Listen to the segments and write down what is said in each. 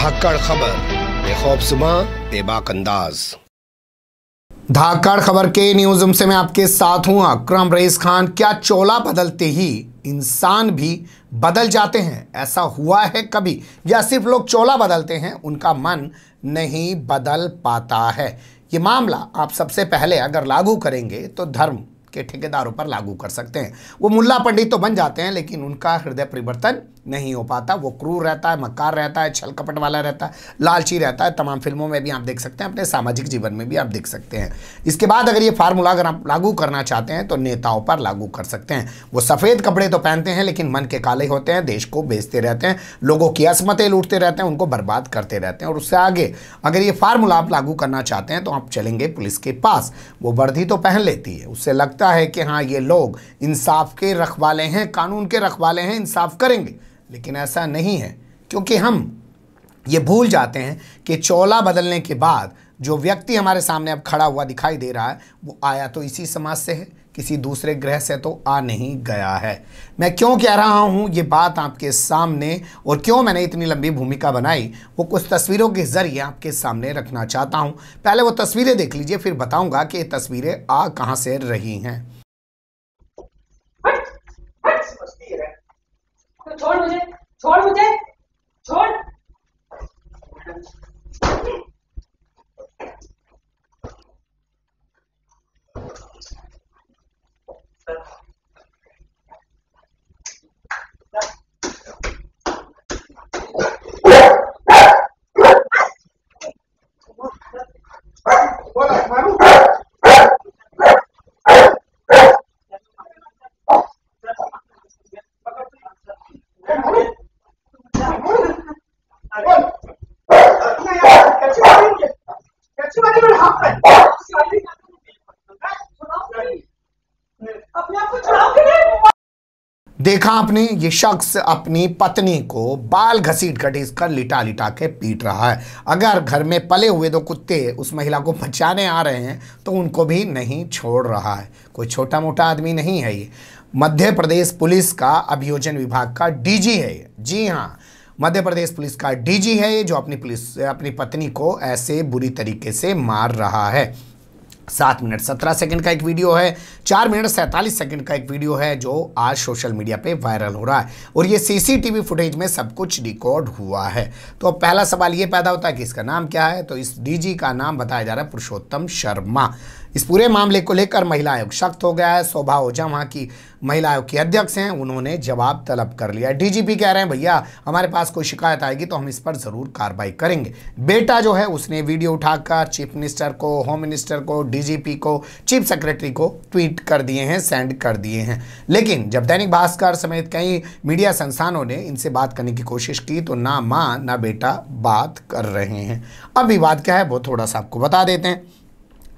धाकड़ खबर बेखौफ सुबह बेबाक अंदाज धाकड़ खबर के न्यूज से मैं आपके साथ हूं अक्रम रईस खान क्या चोला बदलते ही इंसान भी बदल जाते हैं ऐसा हुआ है कभी या सिर्फ लोग चोला बदलते हैं उनका मन नहीं बदल पाता है ये मामला आप सबसे पहले अगर लागू करेंगे तो धर्म के ठेकेदारों पर लागू कर सकते हैं वो मुल्ला पंडित तो बन जाते हैं लेकिन उनका हृदय परिवर्तन नहीं हो पाता वो क्रूर रहता है मक्कार रहता है छल कपट वाला रहता है लालची रहता है तमाम फिल्मों में भी आप देख सकते हैं अपने सामाजिक जीवन में भी आप देख सकते हैं इसके बाद अगर ये फार्मूला अगर आप लागू करना चाहते हैं तो नेताओं पर लागू कर सकते हैं वो सफ़ेद कपड़े तो पहनते हैं लेकिन मन के काले होते हैं देश को बेचते रहते हैं लोगों की असमतें लूटते रहते हैं उनको बर्बाद करते रहते हैं और उससे आगे अगर ये फार्मूला आप लागू करना चाहते हैं तो आप चलेंगे पुलिस के पास वो वर्दी तो पहन लेती है उससे लगता है कि हाँ ये लोग इंसाफ के रखवाले हैं कानून के रखवाले हैं इंसाफ करेंगे लेकिन ऐसा नहीं है क्योंकि हम ये भूल जाते हैं कि चोला बदलने के बाद जो व्यक्ति हमारे सामने अब खड़ा हुआ दिखाई दे रहा है वो आया तो इसी समाज से है किसी दूसरे ग्रह से तो आ नहीं गया है मैं क्यों कह रहा हूँ ये बात आपके सामने और क्यों मैंने इतनी लंबी भूमिका बनाई वो कुछ तस्वीरों के ज़रिए आपके सामने रखना चाहता हूँ पहले वो तस्वीरें देख लीजिए फिर बताऊँगा कि ये तस्वीरें आ कहाँ से रही हैं छोड़ मुझे देखा आपने ये शख्स अपनी पत्नी को बाल घसीट घटीस कर लिटा लिटा के पीट रहा है अगर घर में पले हुए दो कुत्ते उस महिला को बचाने आ रहे हैं तो उनको भी नहीं छोड़ रहा है कोई छोटा मोटा आदमी नहीं है ये मध्य प्रदेश पुलिस का अभियोजन विभाग का डीजी है ये जी हाँ मध्य प्रदेश पुलिस का डीजी है ये जो अपनी पुलिस अपनी पत्नी को ऐसे बुरी तरीके से मार रहा है सात मिनट सत्रह सेकंड का एक वीडियो है चार मिनट सैंतालीस सेकंड का एक वीडियो है जो आज सोशल मीडिया पे वायरल हो रहा है और ये सीसीटीवी फुटेज में सब कुछ रिकॉर्ड हुआ है तो अब पहला सवाल ये पैदा होता है कि इसका नाम क्या है तो इस डीजी का नाम बताया जा रहा है पुरुषोत्तम शर्मा इस पूरे मामले को लेकर महिला आयोग सख्त हो गया है शोभा ओझा वहाँ की महिला आयोग की अध्यक्ष हैं उन्होंने जवाब तलब कर लिया डीजीपी कह रहे हैं भैया हमारे पास कोई शिकायत आएगी तो हम इस पर ज़रूर कार्रवाई करेंगे बेटा जो है उसने वीडियो उठाकर चीफ मिनिस्टर को होम मिनिस्टर को डीजीपी को चीफ सेक्रेटरी को ट्वीट कर दिए हैं सेंड कर दिए हैं लेकिन जब दैनिक भास्कर समेत कई मीडिया संस्थानों ने इनसे बात करने की कोशिश की तो ना माँ ना बेटा बात कर रहे हैं अब विवाद क्या है वो थोड़ा सा आपको बता देते हैं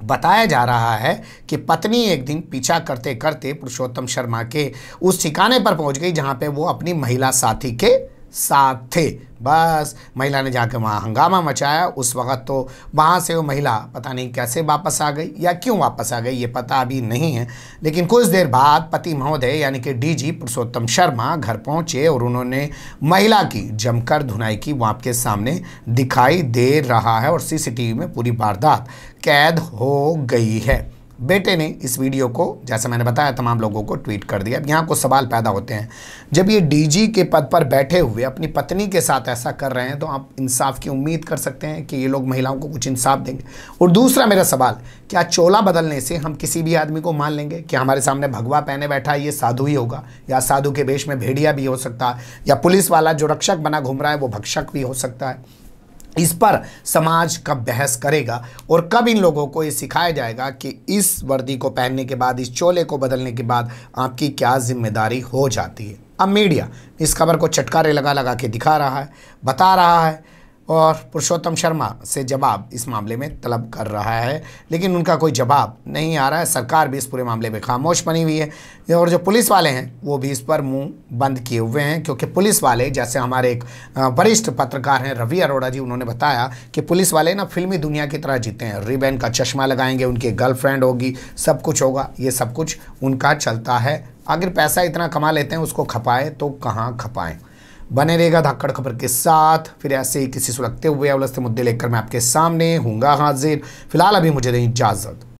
बताया जा रहा है कि पत्नी एक दिन पीछा करते करते पुरुषोत्तम शर्मा के उस ठिकाने पर पहुंच गई जहां पे वो अपनी महिला साथी के साथ थे बस महिला ने जाकर वहाँ हंगामा मचाया उस वक़्त तो वहाँ से वो महिला पता नहीं कैसे वापस आ गई या क्यों वापस आ गई ये पता अभी नहीं है लेकिन कुछ देर बाद पति महोदय यानी कि डीजी पुरुषोत्तम शर्मा घर पहुँचे और उन्होंने महिला की जमकर धुनाई की वहाँ के सामने दिखाई दे रहा है और सीसीटीवी में पूरी वारदात कैद हो गई है बेटे ने इस वीडियो को जैसा मैंने बताया तमाम लोगों को ट्वीट कर दिया अब यहाँ को सवाल पैदा होते हैं जब ये डीजी के पद पर बैठे हुए अपनी पत्नी के साथ ऐसा कर रहे हैं तो आप इंसाफ की उम्मीद कर सकते हैं कि ये लोग महिलाओं को कुछ इंसाफ देंगे और दूसरा मेरा सवाल क्या चोला बदलने से हम किसी भी आदमी को मान लेंगे कि हमारे सामने भगवा पहने बैठा ये साधु ही होगा या साधु के बेश में भेड़िया भी हो सकता है या पुलिस वाला जो रक्षक बना घूम रहा है वो भक्षक भी हो सकता है इस पर समाज कब बहस करेगा और कब इन लोगों को ये सिखाया जाएगा कि इस वर्दी को पहनने के बाद इस चोले को बदलने के बाद आपकी क्या जिम्मेदारी हो जाती है अब मीडिया इस खबर को चटकारे लगा लगा के दिखा रहा है बता रहा है और पुरुषोत्तम शर्मा से जवाब इस मामले में तलब कर रहा है लेकिन उनका कोई जवाब नहीं आ रहा है सरकार भी इस पूरे मामले में खामोश बनी हुई है और जो पुलिस वाले हैं वो भी इस पर मुंह बंद किए हुए हैं क्योंकि पुलिस वाले जैसे हमारे एक वरिष्ठ पत्रकार हैं रवि अरोड़ा जी उन्होंने बताया कि पुलिस वाले ना फिल्मी दुनिया की तरह जीते हैं रिबेन का चश्मा लगाएंगे उनकी गर्लफ्रेंड होगी सब कुछ होगा ये सब कुछ उनका चलता है अगर पैसा इतना कमा लेते हैं उसको खपाएँ तो कहाँ खपाएँ बने रहेगा धाकड़ खबर के साथ फिर ऐसे ही किसी सुलगते हुए अवलस्त मुद्दे लेकर मैं आपके सामने हूँगा हाजिर फिलहाल अभी मुझे दें इजाज़त